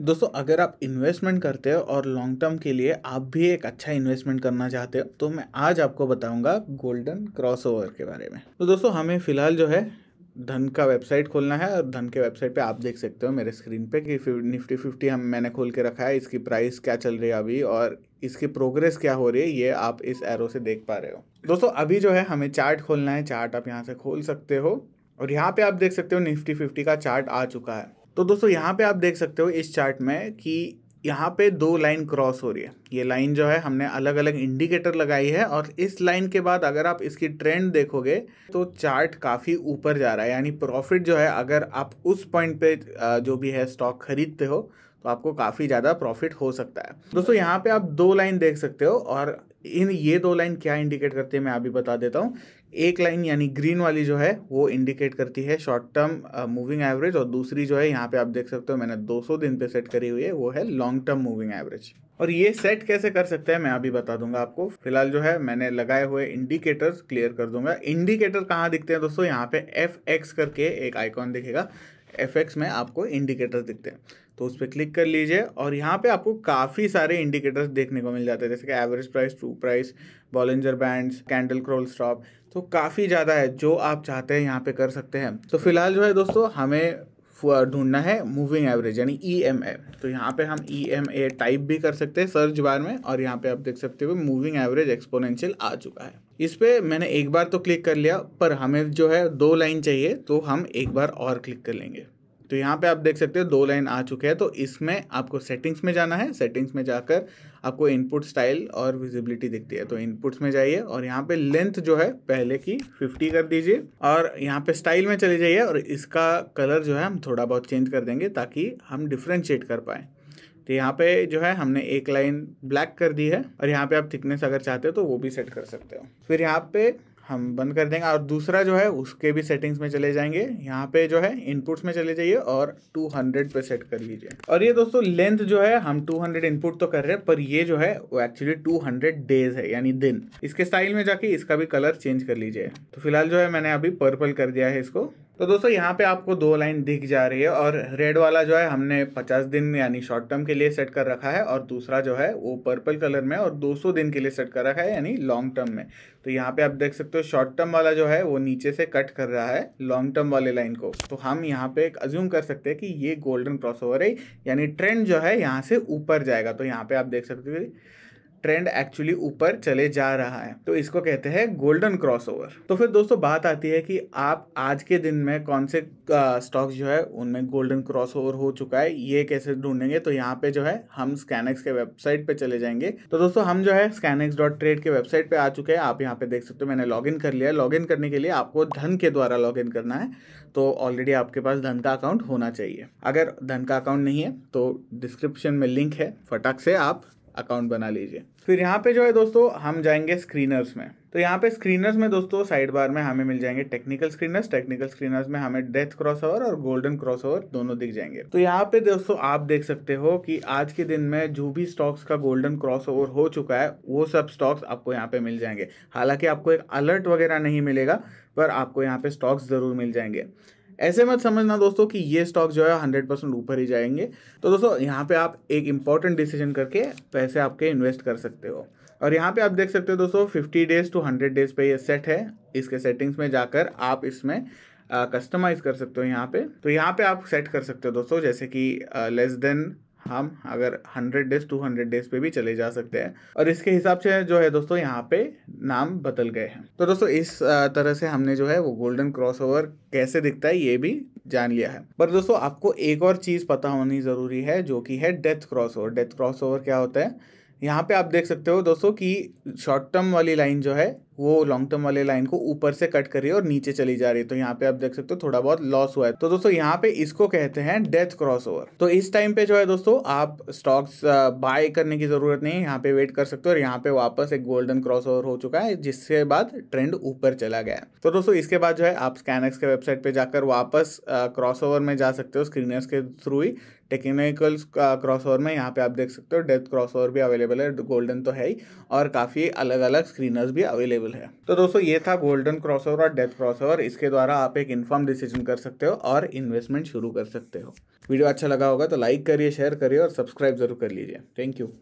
दोस्तों अगर आप इन्वेस्टमेंट करते हो और लॉन्ग टर्म के लिए आप भी एक अच्छा इन्वेस्टमेंट करना चाहते हो तो मैं आज आपको बताऊंगा गोल्डन क्रॉसओवर के बारे में तो दोस्तों हमें फिलहाल जो है धन का वेबसाइट खोलना है और धन के वेबसाइट पे आप देख सकते हो मेरे स्क्रीन पे कि निफ्टी फिफ्टी हम मैंने खोल के रखा है इसकी प्राइस क्या चल रही है अभी और इसकी प्रोग्रेस क्या हो रही है ये आप इस एरो से देख पा रहे हो दोस्तों अभी जो है हमें चार्ट खोलना है चार्ट आप यहाँ से खोल सकते हो और यहाँ पे आप देख सकते हो निफ्टी फिफ्टी का चार्ट आ चुका है तो दोस्तों यहाँ पे आप देख सकते हो इस चार्ट में कि यहाँ पे दो लाइन क्रॉस हो रही है ये लाइन जो है हमने अलग अलग इंडिकेटर लगाई है और इस लाइन के बाद अगर आप इसकी ट्रेंड देखोगे तो चार्ट काफ़ी ऊपर जा रहा है यानी प्रॉफिट जो है अगर आप उस पॉइंट पे जो भी है स्टॉक खरीदते हो तो आपको काफ़ी ज़्यादा प्रॉफिट हो सकता है दोस्तों यहाँ पर आप दो लाइन देख सकते हो और इन ये दो लाइन क्या इंडिकेट करती है मैं अभी बता देता हूँ एक लाइन यानी ग्रीन वाली जो है वो इंडिकेट करती है शॉर्ट टर्म मूविंग एवरेज और दूसरी जो है यहाँ पे आप देख सकते हो मैंने 200 दिन पे सेट करी हुई है वो है लॉन्ग टर्म मूविंग एवरेज और ये सेट कैसे कर सकते हैं मैं अभी बता दूंगा आपको फिलहाल जो है मैंने लगाए हुए इंडिकेटर्स क्लियर कर दूंगा इंडिकेटर कहाँ दिखते हैं दोस्तों यहाँ पे एफ करके एक आइकॉन दिखेगा एफ में आपको इंडिकेटर्स दिखते हैं तो उस पर क्लिक कर लीजिए और यहाँ पे आपको काफ़ी सारे इंडिकेटर्स देखने को मिल जाते हैं जैसे कि average price true price Bollinger bands Chande Kroll stop तो काफ़ी ज़्यादा है जो आप चाहते हैं यहाँ पे कर सकते हैं तो फिलहाल जो है दोस्तों हमें ढूंढना है मूविंग एवरेज यानी ई एम ए तो यहाँ पे हम ई एम ए टाइप भी कर सकते हैं सर्च बार में और यहाँ पे आप देख सकते हो मूविंग एवरेज एक्सपोनेंशियल आ चुका है इस पर मैंने एक बार तो क्लिक कर लिया पर हमें जो है दो लाइन चाहिए तो हम एक बार और क्लिक कर लेंगे तो यहाँ पे आप देख सकते हो दो लाइन आ चुके हैं तो इसमें आपको सेटिंग्स में जाना है सेटिंग्स में जाकर आपको इनपुट स्टाइल और विजिबिलिटी दिखती है तो इनपुट्स में जाइए और यहाँ पे लेंथ जो है पहले की 50 कर दीजिए और यहाँ पे स्टाइल में चले जाइए और इसका कलर जो है हम थोड़ा बहुत चेंज कर देंगे ताकि हम डिफ्रेंशिएट कर पाएँ तो यहाँ पे जो है हमने एक लाइन ब्लैक कर दी है और यहाँ पे आप थिकनेस अगर चाहते हो तो वो भी सेट कर सकते हो फिर यहाँ पे हम बंद कर देंगे और दूसरा जो है उसके भी सेटिंग्स में चले जाएंगे यहाँ पे जो है इनपुट्स में चले जाइए और 200 पे सेट कर लीजिए और ये दोस्तों लेंथ जो है हम 200 इनपुट तो कर रहे हैं पर ये जो है वो एक्चुअली 200 डेज है यानी दिन इसके स्टाइल में जाके इसका भी कलर चेंज कर लीजिए तो फिलहाल जो है मैंने अभी पर्पल कर दिया है इसको तो दोस्तों यहाँ पे आपको दो लाइन दिख जा रही है और रेड वाला जो है हमने 50 दिन यानी शॉर्ट टर्म के लिए सेट कर रखा है और दूसरा जो है वो पर्पल कलर में और 200 दिन के लिए सेट कर रखा है यानी लॉन्ग टर्म में तो यहाँ पे आप देख सकते हो शॉर्ट टर्म वाला जो है वो नीचे से कट कर रहा है लॉन्ग टर्म वाले लाइन को तो हम यहाँ पे एक अज्यूम कर सकते हैं कि ये गोल्डन क्रॉस है यानी ट्रेंड जो है यहाँ से ऊपर जाएगा तो यहाँ पे आप देख सकते हो ट्रेंड एक्चुअली ऊपर चले जा रहा है तो इसको कहते हैं गोल्डन क्रॉसओवर तो फिर दोस्तों बात आती है कि आप आज के दिन में कौन से स्टॉक्स जो है उनमें गोल्डन क्रॉसओवर हो चुका है ये कैसे ढूंढेंगे तो यहाँ पे जो है हम स्कैनेक्स के वेबसाइट पे चले जाएंगे तो दोस्तों हम जो है स्कैनेक्स डॉट ट्रेड के वेबसाइट पे आ चुके हैं आप यहाँ पे देख सकते हो मैंने लॉग कर लिया लॉग करने के लिए आपको धन के द्वारा लॉग करना है तो ऑलरेडी आपके पास धन का अकाउंट होना चाहिए अगर धन का अकाउंट नहीं है तो डिस्क्रिप्शन में लिंक है फटाक से आप अकाउंट बना लीजिए फिर यहाँ पे जो है दोस्तों हम जाएंगे स्क्रीनर्स में तो यहाँ पे स्क्रीनर्स में दोस्तों साइड बार में हमें मिल जाएंगे टेक्निकल स्क्रीनर्स टेक्निकल स्क्रीनर्स में हमें डेथ क्रॉस ओवर और गोल्डन क्रॉस ओवर दोनों दिख जाएंगे तो यहाँ पे दोस्तों आप देख सकते हो कि आज के दिन में जो भी स्टॉक्स का गोल्डन क्रॉस ओवर हो चुका है वो सब स्टॉक्स आपको यहाँ पे मिल जाएंगे हालांकि आपको एक अलर्ट वगैरह नहीं मिलेगा पर आपको यहाँ पे स्टॉक्स ज़रूर मिल जाएंगे ऐसे मत समझना दोस्तों कि ये स्टॉक जो है हंड्रेड परसेंट ऊपर ही जाएंगे तो दोस्तों यहाँ पे आप एक इंपॉर्टेंट डिसीजन करके पैसे आपके इन्वेस्ट कर सकते हो और यहाँ पे आप देख सकते हो दोस्तों fifty days two hundred days पे ये सेट है इसके सेटिंग्स में जाकर आप इसमें कस्टमाइज़ कर सकते हो यहाँ पे तो यहाँ पे आप सेट कर सकते हो दोस्तों जैसे कि लेस देन हम अगर 100 डेज 200 डेज पे भी चले जा सकते हैं और इसके हिसाब से जो है दोस्तों यहाँ पे नाम बदल गए हैं तो दोस्तों इस तरह से हमने जो है वो गोल्डन क्रॉस ओवर कैसे दिखता है ये भी जान लिया है पर दोस्तों आपको एक और चीज़ पता होनी ज़रूरी है जो कि है death cross over death cross over क्या होता है यहाँ पे आप देख सकते हो दोस्तों कि शॉर्ट टर्म वाली लाइन जो है वो लॉन्ग टर्म वाले लाइन को ऊपर से कट कर रही है और नीचे चली जा रही है तो यहाँ पे आप देख सकते हो थोड़ा बहुत लॉस हुआ है तो दोस्तों यहाँ पे इसको कहते हैं डेथ क्रॉस तो इस टाइम पे जो है दोस्तों आप स्टॉक्स बाय करने की जरूरत नहीं है यहाँ पे वेट कर सकते हो और यहाँ पे वापस एक गोल्डन क्रॉस हो चुका है जिसके बाद ट्रेंड ऊपर चला गया तो दोस्तों इसके बाद जो है आप स्कैनक्स के वेबसाइट पे जाकर वापस क्रॉस में जा सकते हो स्क्रीनर्स के थ्रू ही टेक्निकल क्रॉस ओवर में यहाँ पे आप देख सकते हो डेथ क्रॉस ओवर भी अवेलेबल है गोल्डन तो है ही और काफ़ी अलग अलग स्क्रीनर्स भी अवेलेबल अवेलेबल है तो दोस्तों ये था गोल्डन क्रॉस और डेथ क्रॉस इसके द्वारा आप एक इन्फॉर्म डिसीजन कर सकते हो और इन्वेस्टमेंट शुरू कर सकते हो वीडियो अच्छा लगा होगा तो लाइक करिए शेयर करिए और सब्सक्राइब जरूर कर लीजिए थैंक यू